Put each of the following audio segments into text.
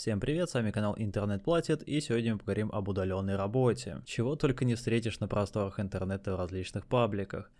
Всем привет, с вами канал Интернет Платит, и сегодня мы поговорим об удаленной работе. Чего только не встретишь на просторах интернета в различных пабликах.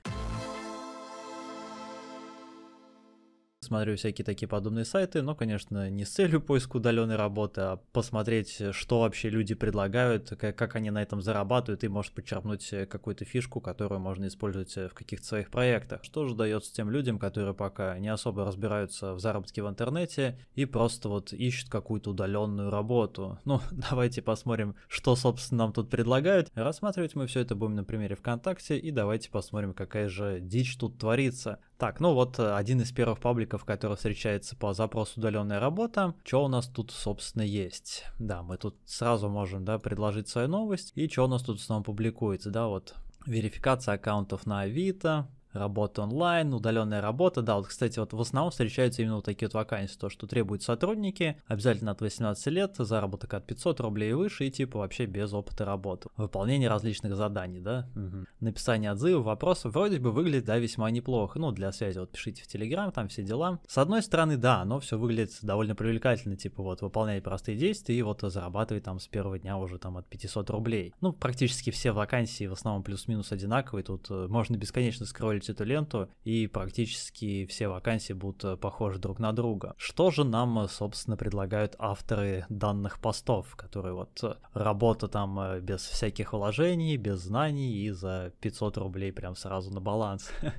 смотрю всякие такие подобные сайты, но, конечно, не с целью поиска удаленной работы, а посмотреть, что вообще люди предлагают, как, как они на этом зарабатывают, и, может, подчеркнуть э, какую-то фишку, которую можно использовать э, в каких-то своих проектах. Что же дается тем людям, которые пока не особо разбираются в заработке в интернете и просто вот ищут какую-то удаленную работу. Ну, давайте посмотрим, что, собственно, нам тут предлагают. Рассматривать мы все это будем на примере ВКонтакте, и давайте посмотрим, какая же дичь тут творится. Так, ну вот э, один из первых пабликов, который встречается по запросу удаленная работа. Что у нас тут, собственно, есть? Да, мы тут сразу можем, да, предложить свою новость. И что у нас тут снова публикуется, да, вот верификация аккаунтов на Авито, работа онлайн, удаленная работа, да, вот, кстати, вот в основном встречаются именно вот такие вот вакансии, то, что требуют сотрудники, обязательно от 18 лет, заработок от 500 рублей и выше, и типа вообще без опыта работы. Выполнение различных заданий, да? Угу. Написание отзывов, вопросов вроде бы выглядит, да, весьма неплохо, ну, для связи, вот пишите в Телеграм, там все дела. С одной стороны, да, оно все выглядит довольно привлекательно, типа вот выполнять простые действия и вот зарабатывать там с первого дня уже там от 500 рублей. Ну, практически все вакансии в основном плюс-минус одинаковые, тут э, можно бесконечно скроллить построить эту ленту, и практически все вакансии будут э, похожи друг на друга. Что же нам, э, собственно, предлагают авторы данных постов, которые вот э, работа там без всяких вложений, без знаний и за 500 рублей прям сразу на баланс.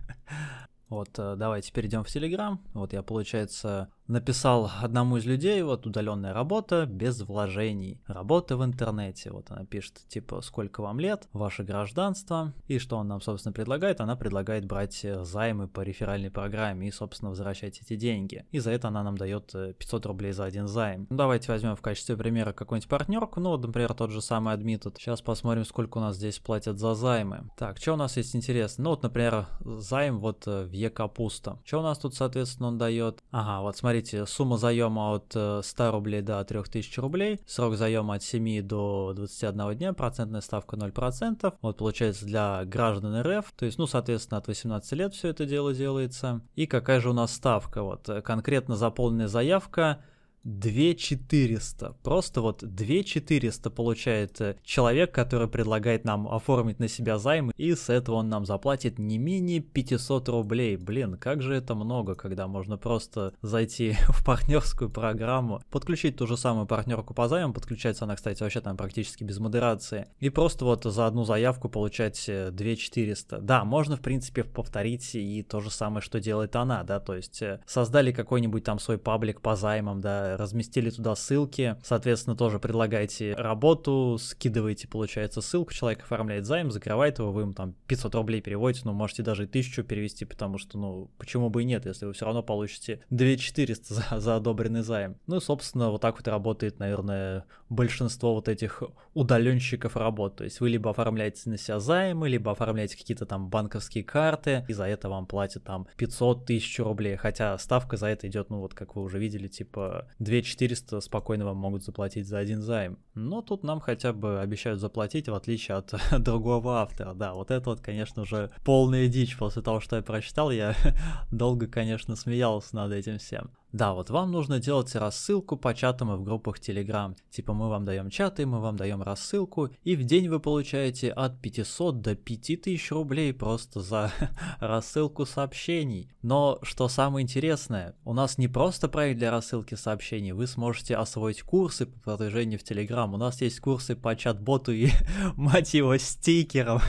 Вот давайте перейдем в Телеграм. Вот я, получается, написал одному из людей, вот удаленная работа без вложений, работа в интернете. Вот она пишет, типа, сколько вам лет, ваше гражданство, и что он нам, собственно, предлагает? Она предлагает брать э, займы по реферальной программе и, собственно, возвращать эти деньги. И за это она нам дает 500 э, рублей за один займ. Ну, давайте возьмем в качестве примера какую-нибудь партнерку, ну, вот, например, тот же самый Admitted. Сейчас посмотрим, сколько у нас здесь платят за займы. Так, что у нас есть интересно? Ну, вот, например, займ вот э, в Е-капуста. Что у нас тут, соответственно, он дает? Ага, вот смотрите, смотрите, сумма заема от 100 э, рублей до 3000 рублей, срок заема от 7 до 21 дня, процентная ставка 0%. Вот получается для граждан РФ, то есть, ну, соответственно, от 18 лет все это дело делается. И какая же у нас ставка? Вот э, конкретно заполненная заявка 2400. Просто вот 2400 получает э, человек, который предлагает нам оформить на себя займ, и с этого он нам заплатит не менее 500 рублей. Блин, как же это много, когда можно просто зайти в партнерскую программу, подключить ту же самую партнерку по займу, подключается она, кстати, вообще там практически без модерации, и просто вот за одну заявку получать 2400. Э, да, можно, в принципе, повторить и то же самое, что делает она, да, то есть э, создали какой-нибудь там свой паблик по займам, да, разместили туда ссылки, соответственно, тоже предлагаете работу, скидываете, получается, ссылку, человек оформляет займ, закрывает его, вы им там 500 рублей переводите, ну, можете даже и 1000 перевести, потому что, ну, почему бы и нет, если вы все равно получите 2400 за, за одобренный займ. Ну, и, собственно, вот так вот работает, наверное, большинство вот этих удаленщиков работ, то есть вы либо оформляете на себя займы, либо оформляете какие-то там банковские карты, и за это вам платят там 500 тысяч рублей, хотя ставка за это идет, ну вот как вы уже видели, типа 2400 спокойно вам могут заплатить за один займ. Но тут нам хотя бы обещают заплатить, в отличие от другого автора. Да, вот это вот, конечно же, полная дичь. После того, что я прочитал, я долго, конечно, смеялся над этим всем. Да, вот вам нужно делать рассылку по чатам и в группах Telegram. Типа мы вам даем чаты, мы вам даем рассылку, и в день вы получаете от 500 до 5000 рублей просто за рассылку сообщений. Но что самое интересное, у нас не просто проект для рассылки сообщений, вы сможете освоить курсы по продвижению в Telegram. У нас есть курсы по чат-боту и, мать его, стикерам.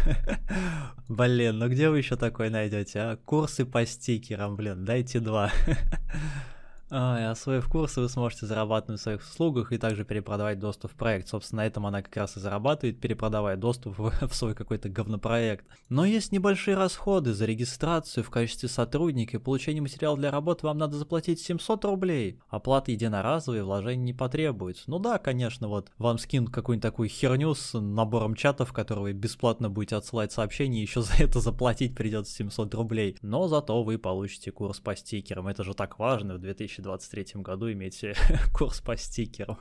Блин, ну где вы еще такой найдете, а? Курсы по стикерам, блин, дайте два. А, освоив курсы, вы сможете зарабатывать на своих услугах и также перепродавать доступ в проект. Собственно, на этом она как раз и зарабатывает, перепродавая доступ в, свой какой-то говнопроект. Но есть небольшие расходы за регистрацию в качестве сотрудника и получение материала для работы вам надо заплатить 700 рублей. Оплата единоразовая, вложений не потребуется. Ну да, конечно, вот вам скинут какую-нибудь такую херню с набором чатов, которые вы бесплатно будете отсылать сообщения, и еще за это заплатить придется 700 рублей. Но зато вы получите курс по стикерам. Это же так важно в 2000 2023 году иметь курс по стикеру.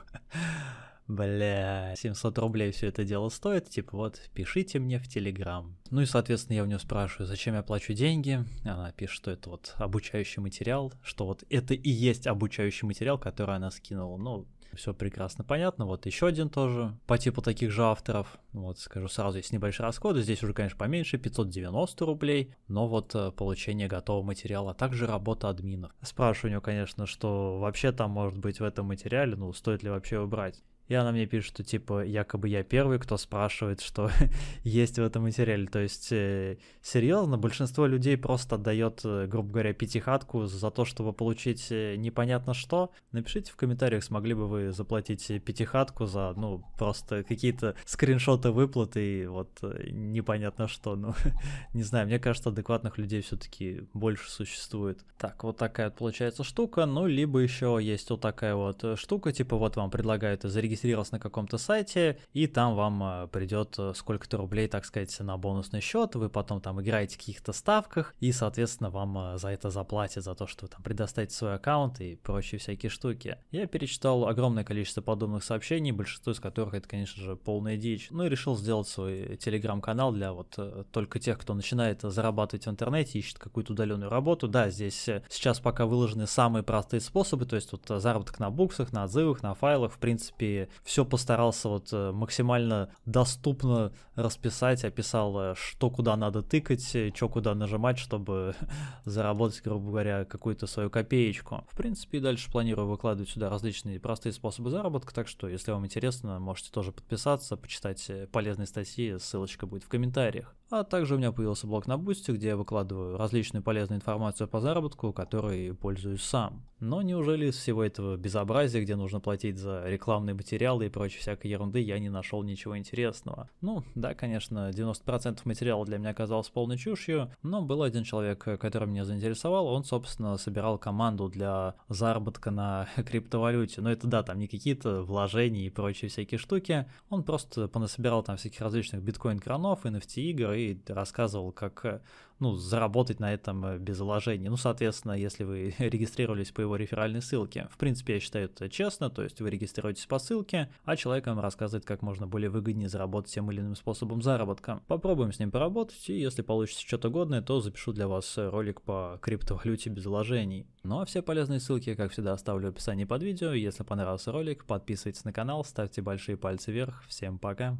Бля, 700 рублей все это дело стоит, типа вот, пишите мне в Телеграм. Ну и, соответственно, я у нее спрашиваю, зачем я плачу деньги. Она пишет, что это вот обучающий материал, что вот это и есть обучающий материал, который она скинула. Ну, все прекрасно понятно. Вот еще один тоже по типу таких же авторов. Вот скажу сразу, есть небольшие расходы. Здесь уже, конечно, поменьше, 590 рублей. Но вот э, получение готового материала, а также работа админов. Спрашиваю у него, конечно, что вообще там может быть в этом материале, ну, стоит ли вообще убрать. И она мне пишет, что типа якобы я первый, кто спрашивает, что есть в этом материале. То есть э, серьезно, большинство людей просто отдает, э, грубо говоря, пятихатку за то, чтобы получить э, непонятно что. Напишите в комментариях, смогли бы вы заплатить э, пятихатку за, ну, просто какие-то скриншоты выплаты и вот непонятно что. Ну, не знаю, мне кажется, адекватных людей все-таки больше существует. Так, вот такая вот получается штука. Ну, либо еще есть вот такая вот штука, типа вот вам предлагают зарегистрироваться зарегистрироваться на каком-то сайте, и там вам э, придет э, сколько-то рублей, так сказать, на бонусный счет, вы потом там играете в каких-то ставках, и, соответственно, вам э, за это заплатят, за то, что вы там предоставите свой аккаунт и прочие всякие штуки. Я перечитал огромное количество подобных сообщений, большинство из которых это, конечно же, полная дичь. Ну и решил сделать свой телеграм-канал для вот только тех, кто начинает зарабатывать в интернете, ищет какую-то удаленную работу. Да, здесь сейчас пока выложены самые простые способы, то есть вот заработок на буксах, на отзывах, на файлах, в принципе, все постарался вот э, максимально доступно расписать, описал, э, что куда надо тыкать, э, что куда нажимать, чтобы заработать, грубо говоря, какую-то свою копеечку. В принципе, и дальше планирую выкладывать сюда различные простые способы заработка, так что, если вам интересно, можете тоже подписаться, почитать полезные статьи, ссылочка будет в комментариях. А также у меня появился блог на Boosty, где я выкладываю различную полезную информацию по заработку, которой пользуюсь сам. Но неужели из всего этого безобразия, где нужно платить за рекламные материалы и прочей всякой ерунды, я не нашел ничего интересного? Ну, да, конечно, 90% материала для меня оказалось полной чушью, но был один человек, который меня заинтересовал, он, собственно, собирал команду для заработка на криптовалюте. Но ну, это, да, там не какие-то вложения и прочие всякие штуки, он просто понасобирал там всяких различных биткоин-кранов, NFT-игр и и рассказывал, как э, ну, заработать на этом э, без вложений. Ну, соответственно, если вы регистрировались по его реферальной ссылке. В принципе, я считаю это честно, то есть вы регистрируетесь по ссылке, а человек вам рассказывает, как можно более выгоднее заработать тем или иным способом заработка. Попробуем с ним поработать, и если получится что-то годное, то запишу для вас э, ролик по криптовалюте без вложений. Ну а все полезные ссылки, как всегда, оставлю в описании под видео. Если понравился ролик, подписывайтесь на канал, ставьте большие пальцы вверх. Всем пока!